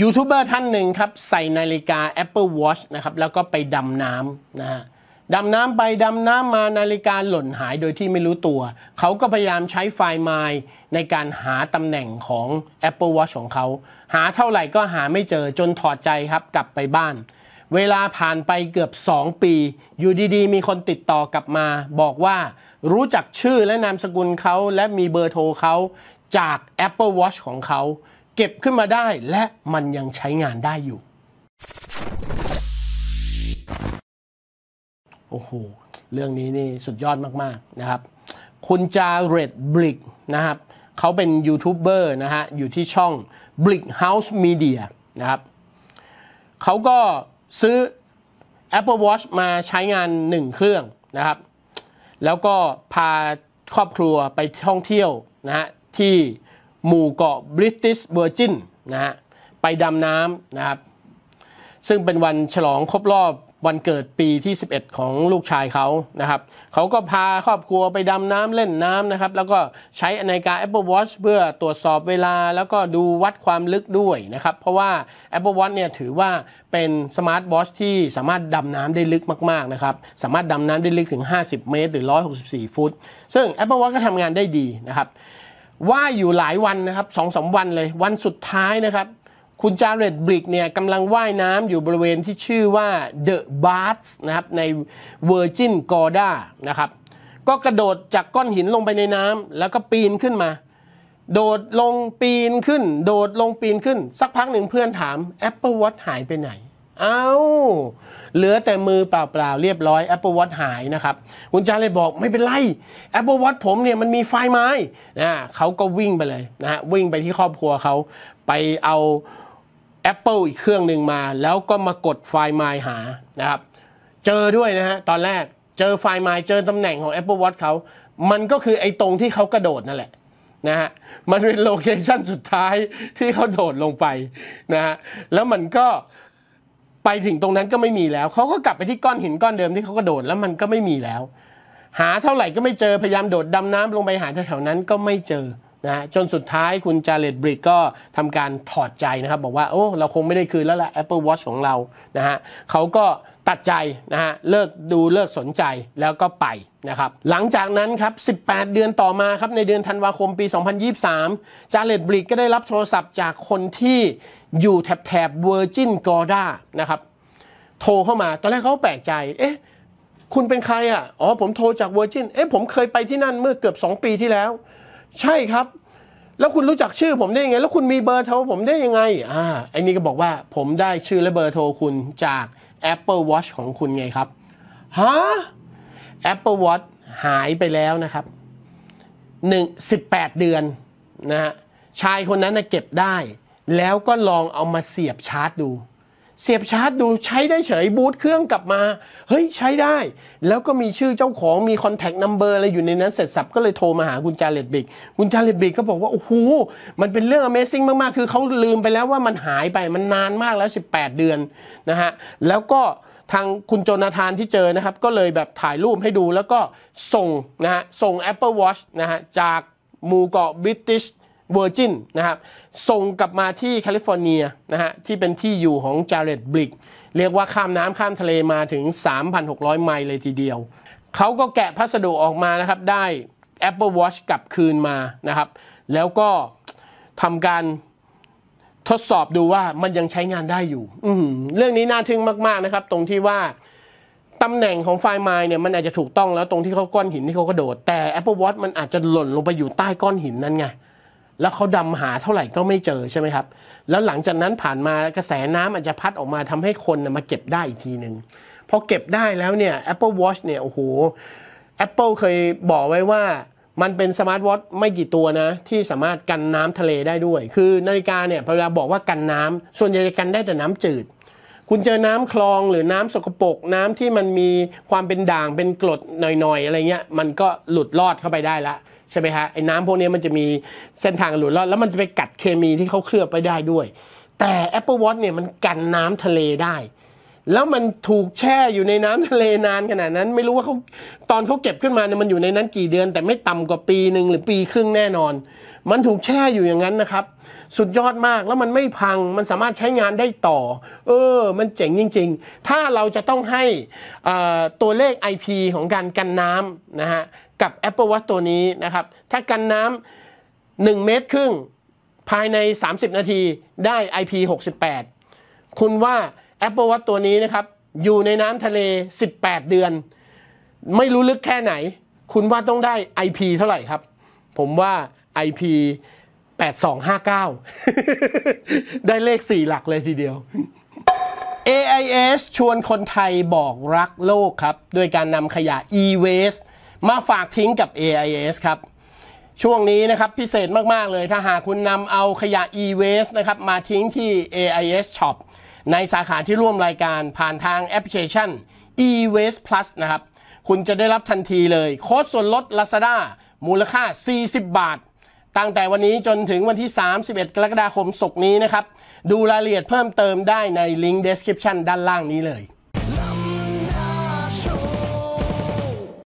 ยูทูบเบอร์ท่านหนึ่งครับใส่นาฬิกา Apple Watch นะครับแล้วก็ไปดำน้ำนะฮะดำน้ำไปดำน้ำมานาฬิกาหล่นหายโดยที่ไม่รู้ตัวเขาก็พยายามใช้ไฟล์ไมายในการหาตำแหน่งของ Apple Watch ของเขา หาเท่าไหร่ก็หาไม่เจอจนถอดใจครับกลับไปบ้าน เวลาผ่านไปเกือบ 2 ปี อยู่ดี ๆ มีคนติดต่อกลับมาบอกว่ารู้จักชื่อและนามสกุลเขาและมีเบอร์โทรเขาจาก Apple Watch ของเขาเก็บขึ้นมาได้และมันยังใช้งานได้อยู่ โอ้โห เรื่องนี้นี่สุดยอดมากๆนะครับ คุณจาเรดบลิกนะครับเขาเป็นยูทูบเบอร์นะฮะอยู่ที่ช่อง Blick House Media นะครับเขาก็ซื้อ Apple Watch มาใช้งาน 1 เครื่องนะครับแล้วก็พาครอบครัวไปท่องเที่ยวนะฮะที่หมู่เกาะบริติชเวอร์จินนะฮะไปดำน้ำนะครับซึ่งเป็นวันฉลองครบรอบวันเกิดปีที่ 11 ของลูกชายเขานะครับเขาก็พาครอบครัวไปดำน้ำเล่นน้ำนะครับแล้วก็ใช้นาฬิกา Apple Watch เพื่อตรวจสอบเวลาแล้วก็ดูวัดความลึกด้วยนะครับเพราะว่า Apple Watch เนี่ยถือว่าเป็นสมาร์ทวอชที่สามารถดำน้ำได้ลึกมากๆนะครับสามารถดำน้ำได้ลึกถึง 50 เมตร หรือ164 ฟุต ซึ่ง Apple Watch ก็ทำงานได้ดีนะครับว่ายอยู่หลายวันนะครับสองสาวันเลย วันสุดท้ายนะครับ คุณจาเรตบริกเนี่ยกำลังว่ายน้ำอยู่บริเวณที่ชื่อว่าเดอะบาร์สนะครับในเวอร์จินกอด้านะครับ ก็กระโดดจากก้อนหินลงไปในน้ำแล้วก็ปีนขึ้นมา โดดลงปีนขึ้น โดดลงปีนขึ้น สักพักหนึ่งเพื่อนถาม Apple Watch หายไปไหนเอา้า เหลือแต่มือเปล่าๆ เรียบร้อย Apple Watch หายนะครับ คุณจาเลยบอกไม่เป็นไร Apple Watch ผมเนี่ยมันมีไฟไม้นะเขาก็วิ่งไปเลยนะฮะวิ่งไปที่ครอบครัวเขา ไปเอา Apple อีกเครื่องหนึ่งมา แล้วก็มากดไฟไม้หานะครับ เจอด้วยนะฮะตอนแรกเจอไฟไม้เจอตำแหน่งของ Apple Watch เขา มันก็คือไอ้ตรงที่เขากระโดดนั่นแหละ นะฮะมันเป็นโลเคชันสุดท้ายที่เขาโดดลงไปนะฮะแล้วมันก็ไปถึงตรงนั้นก็ไม่มีแล้วเขาก็กลับไปที่ก้อนหินก้อนเดิมที่เขากระโดดแล้วมันก็ไม่มีแล้ว หาเท่าไหร่ก็ไม่เจอพยายามโดดดำน้ำลงไปหาแถวๆนั้นก็ไม่เจอนะจนสุดท้ายคุณจาเลตบริกก็ทำการถอดใจนะครับบอกว่า โอ้ เราคงไม่ได้คืนแล้วละ Apple Watch ของเรา นะฮะเขาก็ตัดใจนะฮะเลิกดูเลิกสนใจแล้วก็ไปนะครับหลังจากนั้นครับ18 เดือนต่อมาครับในเดือนธันวาคมปี 2023 จาเลตบริกก็ได้รับโทรศัพท์จากคนที่อยู่แถบแถบเวอร์จินกอรด้านะครับโทรเข้ามาตอนแรกเขาแปลกใจเอ๊ะคุณเป็นใครอ่ะอ๋อผมโทรจากเวอร์จินเอ๊ะผมเคยไปที่นั่นเมื่อเกือบ 2 ปีที่แล้ว ใช่ครับ แล้วคุณรู้จักชื่อผมได้ยังไงแล้วคุณมีเบอร์โทรผมได้ยังไงอ่าไอ้นี่ก็บอกว่าผมได้ชื่อและเบอร์โทรคุณจาก Apple Watch ของคุณไงครับ ฮะ Apple Watch หายไปแล้วนะครับหนึ่งสิบแปดเดือนนะฮะ ชายคนนั้นนะเก็บได้ แล้วก็ลองเอามาเสียบชาร์จดูเสียบชาร์จดูใช้ได้เฉยบูตเครื่องกลับมา เฮ้ยใช้ได้แล้วก็มีชื่อเจ้าของมีคอนแทคนัมเบอร์อะไรอยู่ในนั้นเสร็จสับก็เลยโทรมาหาคุณจาเลตบิก คุณจาเลตบิกก็บอกว่าโอ้โหมันเป็นเรื่อง Amazing มาก ๆ คือเขาลืมไปแล้วว่ามันหายไปมันนานมากแล้ว 18 เดือนนะฮะแล้วก็ทางคุณโจนาธานที่เจอนะครับก็เลยแบบถ่ายรูปให้ดูแล้วก็ ส่งนะฮะส่ง Apple Watch นะฮะจากหมู่เกาะบริติชเวอร์จินนะครับส่งกลับมาที่แคลิฟอร์เนียนะฮะที่เป็นที่อยู่ของจาเรตบลิกเรียกว่าข้ามน้ำข้ามทะเลมาถึง 3,600 ไมล์เลยทีเดียว เขาก็แกะพัสดุออกมานะครับได้ Apple Watch กลับคืนมานะครับแล้วก็ทำการทดสอบดูว่ามันยังใช้งานได้อยู่เรื่องนี้น่าทึ่งมากๆนะครับตรงที่ว่าตำแหน่งของไฟล์ไมล์เนี่ยมันอาจจะถูกต้องแล้วตรงที่เขาก้อนหินที่เขากระโดด แต่ Apple Watch มันอาจจะหล่นลงไปอยู่ใต้ก้อนหินนั้นไงแล้วเขาดำหาเท่าไหร่ก็ไม่เจอใช่ไหมครับ แล้วหลังจากนั้นผ่านมากระแสน้ำอาจจะพัดออกมาทำให้คนมาเก็บได้อีกทีหนึ่งพอเก็บได้แล้วเนี่ย Apple Watch เนี่ยโอ้โห Apple เคยบอกไว้ว่ามันเป็นสมาร์ทวอทไม่กี่ตัวนะ ที่สามารถกันน้ำทะเลได้ด้วย คือนาฬิกาเนี่ยพอเวลาบอกว่ากันน้ำส่วนใหญ่จะกันได้แต่น้ำจืด คุณเจอน้ำคลองหรือน้ำสกปรกน้ำที่มันมีความเป็นด่างเป็นกรดหน่อยๆ อะไรเงี้ยมันก็หลุดรอดเข้าไปได้ละใช่ไหมฮะไอ้น้ำพวกนี้มันจะมีเส้นทางหลุดรอดแล้วมันจะไปกัดเคมีที่เขาเคลือบไปได้ด้วย แต่ Apple Watch เนี่ยมันกันน้ำทะเลได้แล้วมันถูกแช่อยู่ในน้ำทะเลนานขนาดนั้นไม่รู้ว่าเขาตอนเขาเก็บขึ้นมาเนี่ยมันอยู่ในนั้นกี่เดือน แต่ไม่ต่ำกว่าปีหนึ่งหรือปีครึ่งแน่นอน มันถูกแช่อยู่อย่างนั้นนะครับ สุดยอดมากแล้วมันไม่พังมันสามารถใช้งานได้ต่อ เออมันเจ๋งจริง ๆ ถ้าเราจะต้องให้ตัวเลข IP ของการกันน้ำนะฮะกับ Apple Watch ตัวนี้นะครับถ้ากันน้ำหนึ่งเมตรครึ่ง ภายใน 30 นาทีได้ IP 68คุณว่า Apple Watch ตัวนี้นะครับ อยู่ในน้ำทะเล 18 เดือน ไม่รู้ลึกแค่ไหน คุณว่าต้องได้ IP เท่าไหร่ครับ ผมว่า IP 8259 ได้เลข 4 หลักเลยทีเดียว AIS ชวนคนไทยบอกรักโลกครับ ด้วยการนำขยะ e-waste มาฝากทิ้งกับ AIS ครับ ช่วงนี้นะครับ พิเศษมาก ๆ เลยถ้าหากคุณนำเอาขยะ e-waste นะครับมาทิ้งที่ AIS Shop ในสาขาที่ร่วมรายการผ่านทางแอปพลิเคชัน e-waste plus นะครับ คุณจะได้รับทันทีเลย โค้ดส่วนลด Lazada มูลค่า 40 บาท ตั้งแต่วันนี้จนถึงวันที่ 31 กรกฎาคมศกนี้นะครับ ดูรายละเอียดเพิ่มเติมได้ในลิงก์ description ด้านล่างนี้เลย